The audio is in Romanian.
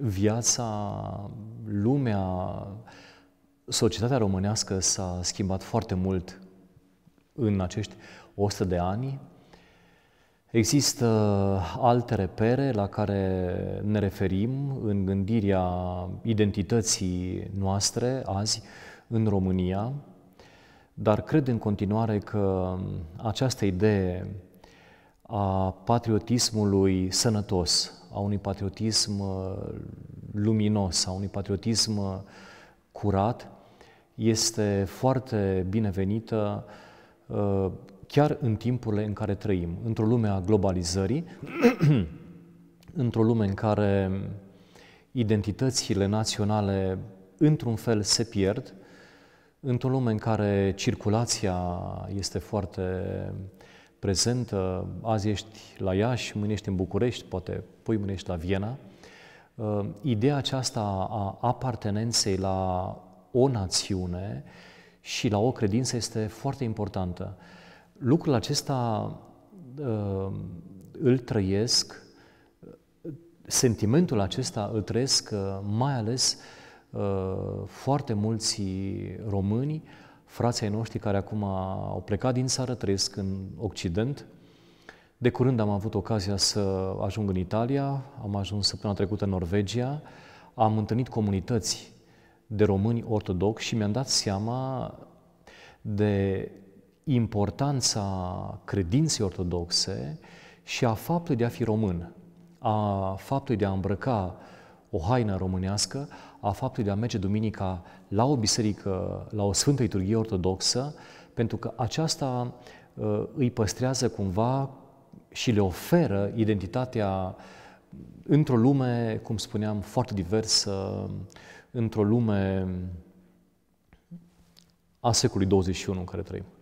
viața, lumea, societatea românească s-a schimbat foarte mult în acești 100 de ani. Există alte repere la care ne referim în gândirea identității noastre azi în România, dar cred în continuare că această idee a patriotismului sănătos, a unui patriotism uh, luminos, a unui patriotism uh, curat, este foarte binevenită uh, chiar în timpurile în care trăim, într-o lume a globalizării, într-o lume în care identitățile naționale într-un fel se pierd, într-o lume în care circulația este foarte prezentă, uh, azi ești la Iași, mâine ești în București, poate pui mâine ești la Viena. Uh, ideea aceasta a apartenenței la o națiune și la o credință este foarte importantă. Lucrul acesta uh, îl trăiesc, sentimentul acesta îl trăiesc mai ales foarte mulți români frații noștri care acum au plecat din țară, trăiesc în Occident. De curând am avut ocazia să ajung în Italia, am ajuns săptămâna trecută în Norvegia, am întâlnit comunități de români ortodoxi și mi-am dat seama de importanța credinței ortodoxe și a faptului de a fi român, a faptului de a îmbrăca uh, o haină românească a faptului de a merge duminica la o biserică, la o sfântă liturghie ortodoxă, pentru că aceasta uh, îi păstrează cumva și le oferă identitatea într-o lume, cum spuneam, foarte diversă, într-o lume a secolului 21 în care trăim.